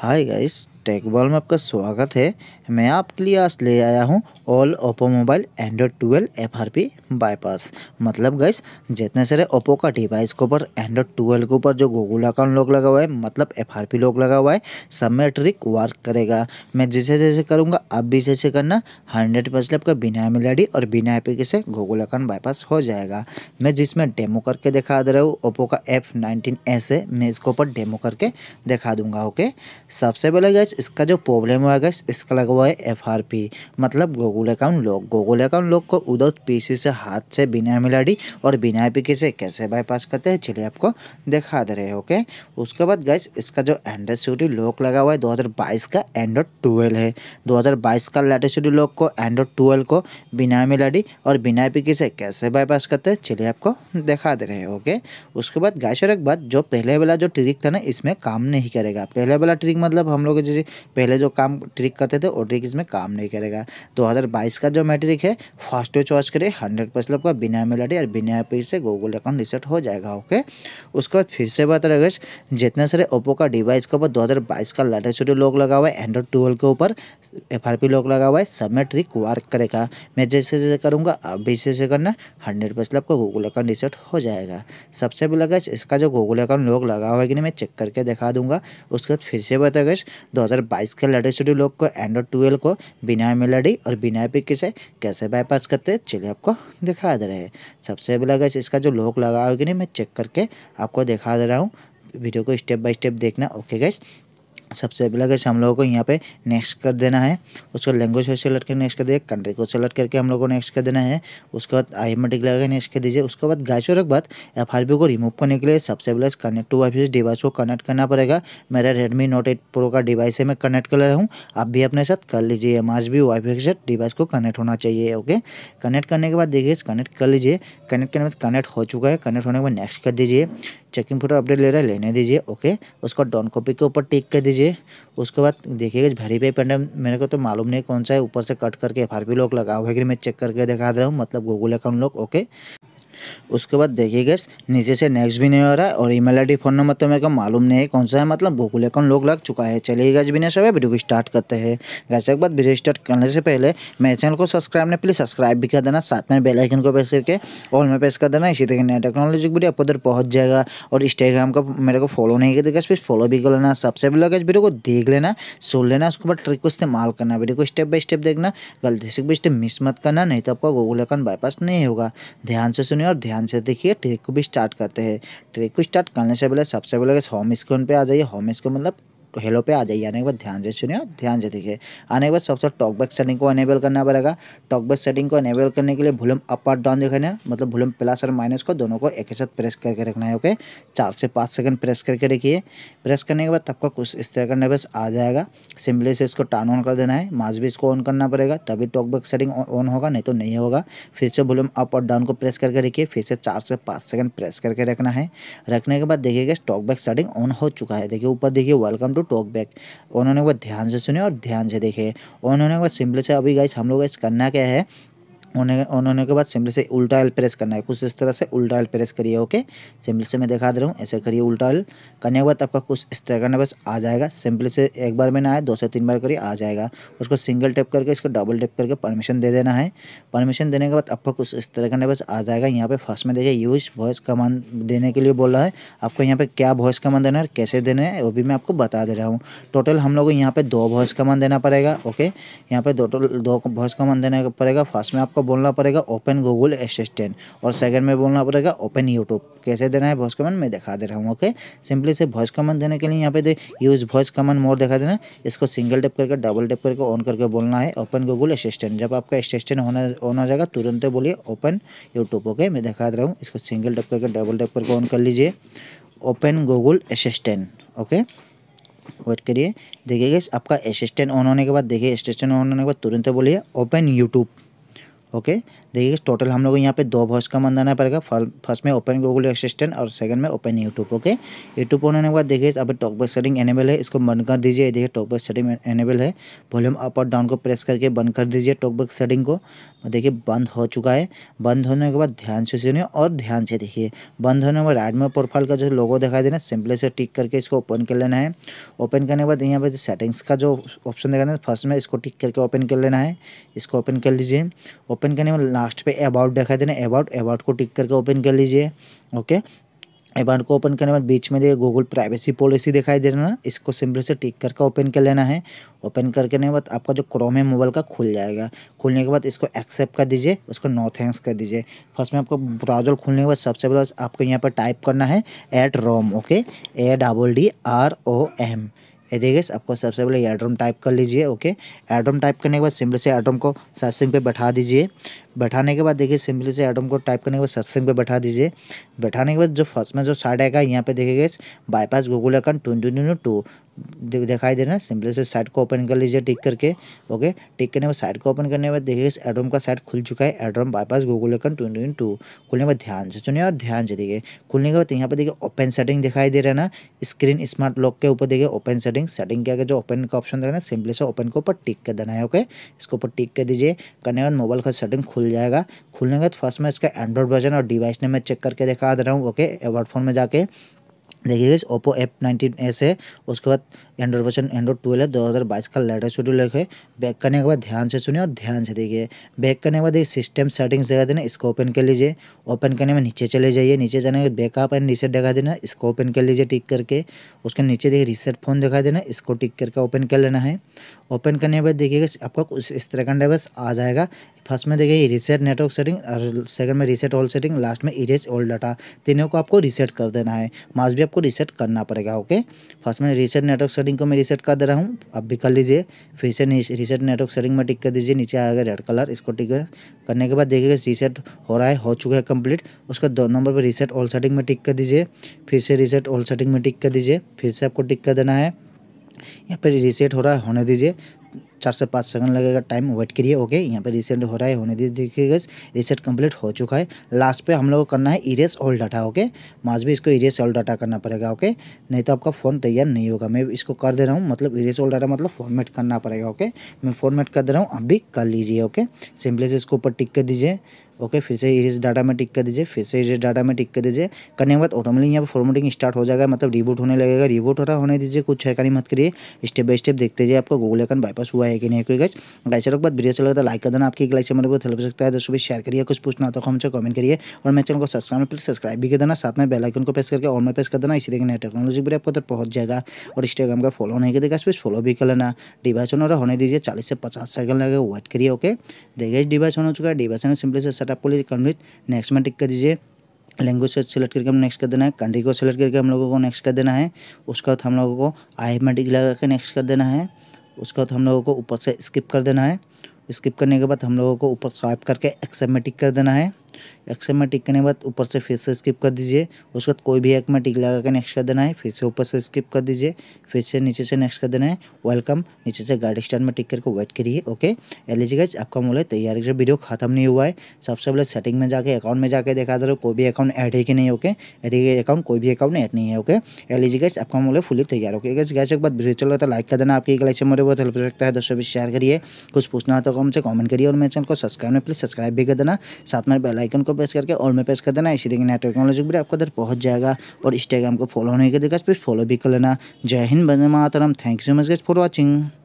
Hi guys, tech world में आपका स्वागत है मैं आपके लिए आज ले आया हूँ all Oppo mobile Android twelve F R P bypass मतलब गैस जितने सारे ओप्पो का डिवाइस के ऊपर एंड्रॉयड ट्वेल्व के ऊपर जो गूगल अकाउंट लोग लगा हुआ है मतलब एफ आर पी लोग लगा हुआ है सब में ट्रिक वर्क करेगा मैं जैसे जैसे करूँगा आप भी जैसे करना हंड्रेड परसेंट आपका बिना एम एल और बिना आई से गूगल अकाउंट बाईपास हो जाएगा मैं जिसमें डेमो करके दिखा दे रहा हूँ ओप्पो का एफ नाइनटीन एस है मैं इसके ऊपर डेमो करके दिखा दूंगा ओके सबसे पहले गैस इसका जो प्रॉब्लम हुआ गैस इसका लगा हुआ है एफ आर पी मतलब Google account lock Google account lock को उधर पी सी से हाथ से बिना एम और बिना आई से कैसे बाईपास करते हैं चलिए आपको दिखा दे रहे ओके उसके बाद गैस इसका जो एंड्रॉइड सिक्योरिटी लॉक लगा हुआ है दो का एंड्रॉइड ट्वेल्व है दो का लेटेस्ट सिक्योरिटी लॉक को एंड्रॉइड ट्वेल्व को बिना एम और बिना आई से कैसे बाईपास करते हैं चलिए आपको दिखा दे रहे हैं ओके उसके बाद गैस और एक बात जो पहले वाला जो ट्रिक था ना इसमें काम नहीं करेगा पहले वाला ट्रिक मतलब हम लोग जैसे पहले जो काम ट्रिक करते थे वो ट्रिक इसमें काम नहीं करेगा 2022 का जो मैट्रिक है फर्स्ट चॉइस करिए हंड्रेड परसेंट आपका बिना आई और बिना पी से गूगल अकाउंट रिसेट हो जाएगा ओके उसके बाद फिर से बात रहे जितने सारे ओप्पो का डिवाइस के ऊपर दो का लेटेस्ट लोग लगा हुआ है एंड्रॉइड ट्वेल्व के ऊपर एफ लोग लगा हुआ है सब में ट्रिक वर्क करेगा मैं जैसे जैसे करूँगा आप भी जैसे करना हंड्रेड परसेंट आपका गूगल अकाउंट रिसेट हो जाएगा सबसे पहले इसका जो गूगल अकाउंट लोग लगा हुआ है कि नहीं मैं चेक करके दिखा दूंगा उसके बाद फिर से बताएगा दो 2022 के लेटेस्ट लोग को एंड्रॉइड ट्वेल्व को बिना एम और बिना पिक से कैसे बाईपास करते हैं चलिए आपको दिखा दे रहे हैं सबसे पहले अगर इसका जो लॉक लगा होगी नहीं मैं चेक करके आपको दिखा दे रहा हूँ वीडियो को स्टेप बाय स्टेप देखना ओके गैस सबसे पहले कैसे हम लोगों को यहाँ पे नेक्स्ट कर देना है उसको लैंग्वेज को सेलेक्ट करके नेक्स्ट कर दिए कंट्री को सेलेक्ट करके हम लोग को नेक्स्ट कर देना है उसके बाद आई एम लगा नेक्स्ट कर दीजिए उसके बाद गाय के बाद एफ आर को रिमूव करने के लिए सबसे पहले कनेक्ट टू वाई डिवाइस को कनेक्ट करना पड़ेगा मेरा रेडमी नोट एट प्रो का डिवाइस है मैं कनेक्ट कर रहा हूँ आप भी अपने साथ कर लीजिए एम आज भी वाई के डिवाइस को कनेक्ट होना चाहिए ओके कनेक्ट करने के बाद देखिए कनेक्ट कर लीजिए कनेक्ट करने के बाद कनेक्ट हो चुका है कनेक्ट होने के बाद नेक्स्ट कर दीजिए चेकिंग फोटो अपडेट ले रहा है लेने दीजिए ओके उसका डॉन कॉपी के ऊपर टिक कर दीजिए उसके बाद देखिएगा वेरीफाई पेंडेंट मेरे को तो मालूम नहीं कौन सा है ऊपर से कट करके एफ आर पी लोग लगा हुआ है कि मैं चेक करके दिखा दे रहा हूँ मतलब गूगल अकाउंट लोग ओके उसके बाद देखिए गैस नीचे से नेक्स्ट भी नहीं हो रहा है और ईमेल आईडी फोन नंबर तो मेरे को मालूम नहीं है कौन सा है मतलब गूगल अकाउंट लोग लग चुका है चलिए गैस बिना सब वीडियो को स्टार्ट करते हैं गैस एक बात वीडियो स्टार्ट करने से पहले मेरे चैनल को सब्सक्राइब नहीं प्लीज़ सब्सक्राइब भी कर देना साथ में बेलाइकन को प्रेस करके ऑल में प्रेस कर देना इसी तरह नया टेक्नोलॉजी वीडियो आपको उधर पहुँच जाएगा और इंस्टाग्राम का मेरे को फॉलो नहीं कर गैस प्लीज़ फॉलो भी कर लेना सबसे पहले गैस वीडियो को देख लेना सुन लेना उसके बाद ट्रिक को इस्तेमाल करना वीडियो को स्टेप बाई स्टेप देखना गलती से भी स्टेप मिस मत करना नहीं तो आपका गूगल अकाउंट बाईपास नहीं होगा ध्यान से सुनिए और ध्यान से देखिए ट्रिक को भी स्टार्ट करते हैं ट्रिक को स्टार्ट करने से पहले सबसे पहले होम स्क्रीन पे आ जाइए होम स्क्रीन मतलब हेलो पे आ जाइए आने के बाद ध्यान से सुनिए ध्यान से देखिए आने के बाद सबसे टॉकबैक सेटिंग को एनेबल करना पड़ेगा टॉकबैक सेटिंग को एनेबल करने के लिए वॉल्यूम अप और डाउन देखना है मतलब वॉल्यूम प्लस और माइनस को दोनों को एक साथ प्रेस करके रखना है ओके चार से पाँच सेकंड प्रेस करके रखिए प्रेस करने के बाद आपका कुछ इस तरह का नर्वस आ जाएगा सिंपली से इसको टर्न ऑन कर देना है माज भी इसको ऑन करना पड़ेगा तभी टॉकबैक सेटिंग ऑन होगा नहीं तो नहीं होगा फिर से वॉल्यूम अप और डाउन को प्रेस करके रखिए फिर से चार से पाँच सेकंड प्रेस करके रखना है रखने के बाद देखिएगा बैक सेटिंग ऑन हो चुका है देखिए ऊपर देखिए वेलकम टू टॉक बैक उन्होंने वो ध्यान से सुने और ध्यान से देखे उन्होंने वो सिंपल से अभी गाइस हम लोग गाइस करना क्या है ऑन होने के बाद सिंपली से उल्टा एल प्रेस करना है कुछ इस तरह से उल्टा एल प्रेस करिए ओके सिंपल से मैं दिखा दे रहा हूँ ऐसे करिए उल्टा एल करने के बाद आपका कुछ इस तरह करना बस आ जाएगा सिंपली से एक बार में ना आए दो से तीन बार करिए आ जाएगा उसको सिंगल टैप करके इसको डबल टैप करके परमिशन दे देना है परमिशन देने के बाद आपका कुछ इस तरह करना बस आ जाएगा यहाँ पर फर्स्ट में देखिए यूज वॉइस कमान देने के लिए बोल रहा है आपको यहाँ पर क्या वॉइस कमान देना है और कैसे देना है वो भी मैं आपको बता दे रहा हूँ टोटल हम लोग को यहाँ पर दो वॉइस कमान देना पड़ेगा ओके यहाँ पर दो दो वॉइस कमान देना पड़ेगा फर्स्ट में आपको बोलना पड़ेगा ओपन गूगल असिस्टेंट और सेकंड में बोलना पड़ेगा ओपन यूट्यूब कैसे देना है वॉइस कमेंट मैं दिखा दे रहा हूँ ओके सिंपली से वॉइस कमेंट देने के लिए यहाँ पे दे यूज वॉइस कमेंट मोड दिखा देना इसको सिंगल टेप करके डबल टेप करके ऑन करके बोलना है ओपन गूगल असिस्टेंट जब आपका असिस्टेंट होना ऑन हो जाएगा तुरंत बोलिए ओपन यूट्यूब ओके मैं दिखा दे रहा हूँ इसको सिंगल टेप करके डबल टेप करके ऑन कर लीजिए open Google assistant okay wait करिए देखिए आपका असिस्टेंट ऑन होने के बाद देखिए असिस्टेंट ऑन होने के बाद तुरंत बोलिए ओपन यूट्यूब ओके देखिए टोटल हम लोग को यहाँ पे दो वॉच का मंदाना पड़ेगा फर्स्ट में ओपन गूगल असिस्टेंट और सेकंड में open YouTube okay YouTube on होने के बाद देखिए अब टॉकबैक सेटिंग एनेबल है इसको बंद कर दीजिए देखिए टॉकबैक सेटिंग एनेबल है वॉल्यूम अप और डाउन को प्रेस करके बंद कर दीजिए टॉकबैक सेटिंग को देखिए बंद हो चुका है बंद होने के बाद ध्यान से सुनिए और ध्यान से देखिए बंद होने के बाद राइट में प्रोफाइल का जो लोगो दिखाई देना सिंपली से टिक करके इसको ओपन कर लेना है ओपन करने के बाद यहाँ पर सेटिंग्स का जो ऑप्शन देखा फर्स्ट में इसको टिक करके ओपन कर लेना है इसको ओपन कर लीजिए ओपन करने में लास्ट पे अबाउट दिखाई देना अबाउट अबाउट को टिक करके ओपन कर लीजिए ओके अबाउट को ओपन करने के बाद बीच में देखिए गूगल प्राइवेसी पॉलिसी दिखाई दे रहा इसको सिंपल से टिक करके ओपन कर लेना है ओपन करके के बाद आपका जो क्रोम है मोबाइल का खुल जाएगा खुलने के बाद इसको एक्सेप्ट कर दीजिए उसको नो थैंक्स कर दीजिए फर्स्ट में आपको ब्राउजर खुलने के बाद सबसे पहले आपको यहाँ पर टाइप करना है Addrom okay A double D R O M ये देखिए आपको सबसे पहले एड्रोम टाइप कर लीजिए ओके एड्रोम टाइप करने के बाद सिंपली से एड्रोम को सत्संग पे बैठा दीजिए बैठाने के बाद देखिए सिंपली से एड्रम को टाइप करने के बाद सत्संग पे बैठा दीजिए बैठाने के बाद जो फर्स्ट में जो साइड आएगा यहाँ पे देखिए bypass Google account twenty two दिखाई दे रहा है सिंपली से साइड को ओपन कर लीजिए टिक करके ओके टिक करने के बाद साइड को ओपन करने के बाद देखिए एड्रोम का साइड खुल चुका है Addrom bypass Google account twenty in two खुलने के बाद ध्यान से सुनिए और ध्यान से देखिए खुलने के बाद यहाँ पर देखिए ओपन सेटिंग दिखाई दे रहा है ना स्क्रीन स्मार्ट लॉक के ऊपर देखिए ओपन सेटिंग सेटिंग के जो ओपन का ऑप्शन देखना सिंपली से ओपन के ऊपर टिक कर देना है ओके इसके ऊपर टिक कर दीजिए करने के बाद मोबाइल का सेटिंग खुल जाएगा खुलने के बाद फर्स्ट में इसका एंड्रॉइड वर्जन और डिवाइस ने मैं चेक करके दिखा दे रहा हूँ ओके एवर्ड फोन में जाके देखिए इस ओप्पो एफ नाइनटीन एस है उसके बाद एंड्रॉइड वर्जन एंड्रॉइड ट्वेल्व है दो हज़ार बाईस का लेटेस्ट शेड्यूल है बैक करने के बाद ध्यान से सुनिए और ध्यान से देखिए बैक करने के बाद एक सिस्टम सेटिंग्स दिखा देना इसको ओपन कर लीजिए ओपन करने में नीचे चले जाइए नीचे जाने के बैकअप एंड रिसेट दिखा देना इसको ओपन कर लीजिए टिक करके उसके नीचे देखिए रिसेट फोन दिखा देना इसको टिक करके ओपन कर लेना है ओपन करने के बाद देखिएगा आपका कुछ इस तरह का इंटरवेस आ जाएगा फर्स्ट में देखिए रीसेट नेटवर्क सेटिंग और सेकंड में रीसेट ऑल सेटिंग लास्ट में इरेज ऑल डाटा तीनों को आपको रीसेट कर देना है माज भी आपको रीसेट करना पड़ेगा ओके फर्स्ट में रीसेट नेटवर्क सेटिंग को मैं रीसेट कर दे रहा हूँ अब भी कर लीजिए फिर से रीसेट नेटवर्क सेटिंग में टिक कर दीजिए नीचे आएगा रेड कलर इसको टिक करने के बाद देखिएगा रीसेट हो रहा है हो चुका है कम्प्लीट उसका दो नंबर पर रीसेट ऑल सेटिंग में टिक कर दीजिए फिर से रीसेट ऑल सेटिंग में टिक कर दीजिए फिर से आपको टिक कर देना है या फिर रीसेट हो रहा है होने दीजिए चार से पाँच सेकंड लगेगा टाइम वेट करिए ओके यहाँ पे रिसेंट हो रहा है होने दीजिए देखिए गैस रिसेट कंप्लीट हो चुका है लास्ट पे हम लोग को करना है इरेस ऑल डाटा ओके माज भी इसको इरेस ऑल डाटा करना पड़ेगा ओके नहीं तो आपका फ़ोन तैयार नहीं होगा मैं इसको कर दे रहा हूँ मतलब इरेस ऑल डाटा मतलब फॉर्मेट करना पड़ेगा ओके मैं फॉर्मेट कर दे रहा हूँ आप भी कर लीजिए ओके सिंपली से इसके ऊपर टिक कर दीजिए ओके फिर से इरेज डाटा में टिक कर दीजिए फिर से इरेज डाटा में टिक कर दीजिए करने के बाद ऑटोमेटिक यहाँ पर फॉर्मेटिंग स्टार्ट हो जाएगा मतलब रिबूट होने लगेगा रिबूट हो रहा होने दीजिए कुछ हैकानी मत करिए स्टेप बाय स्टेप देखते जाइए आपका गूगल अकाउंट बाईपास हुआ है कि नहीं कोई गैस के बाद वीडियो चल था लाइक कर देना आपकी एक लाइक से मेरे को हेल्प सकता है दोस्तों शेयर करिए कुछ पूछना तो हमसे कमेंट करिए और मेरे चैनल को सब्सक्राइब प्लीज सब्सक्राइब भी कर देना साथ में बेलाइकन को प्रेस करके और में प्रेस कर देना इसी देखिए टेक्नोलॉजी भी आपको तक जाएगा और इंस्टाग्राम का फॉलो नहीं करेगा इस फॉलो भी कर लेना डिवाइस होने दीजिए चालीस से पचास सेकंड लगेगा वेट करिए ओके देखिए डिवाइस होने हो चुका है डिवाइस होने सिंपली से साथ आपको लिए नेक्स्ट में टिक कर दीजिए लैंग्वेज से सेलेक्ट करके हम नेक्स्ट कर देना है कंट्री को सेलेक्ट करके हम लोगों को नेक्स्ट कर देना है उसके बाद हम लोगों को आई में टिक लगा के नेक्स्ट कर देना है उसके बाद हम लोगों को ऊपर से स्किप कर देना है स्किप करने के बाद हम लोगों को ऊपर स्वाइप करके एक्सेप्ट में टिक कर देना है एक्स में टिक करने के बाद ऊपर से फिर से स्किप कर दीजिए उसके बाद कोई भी एक में टिक लगा के नेक्स्ट कर देना है फिर से ऊपर से स्किप कर दीजिए फिर से नीचे से नेक्स्ट कर देना है वेलकम नीचे से गार्ड स्टैंड में टिक करके वेट करिए ओके गज आपका मोबाइल तैयार है वीडियो खत्म नहीं हुआ है सबसे पहले सेटिंग में जाके अकाउंट में जाकर देखा जरूर तो कोई भी अकाउंट ऐड है कि नहीं ओके यदि अकाउंट कोई भी अकाउंट ऐड नहीं है ओके गज आपका मोबाइल फुली तैयार हो गैस गैस एक बार वीडियो चल रहा था लाइक कर देना आपकी से मेरे बहुत हेल्प हो सकता है दोस्तों भी शेयर करिए कुछ पूछना हो तो से कमेंट करिए और मेरे चैनल को सब्सक्राइब में प्लीज सब्सक्राइब भी कर देना साथ में बेलाइक आइकन को प्रेस करके और में प्रेस कर देना इसी तरीके नया टेक्नोलॉजी भी आपको उधर पहुंच जाएगा और इंस्टाग्राम को फॉलो नहीं कर देगा फिर फॉलो भी कर लेना जय हिंद बंदे मातरम thank you so much guys for watching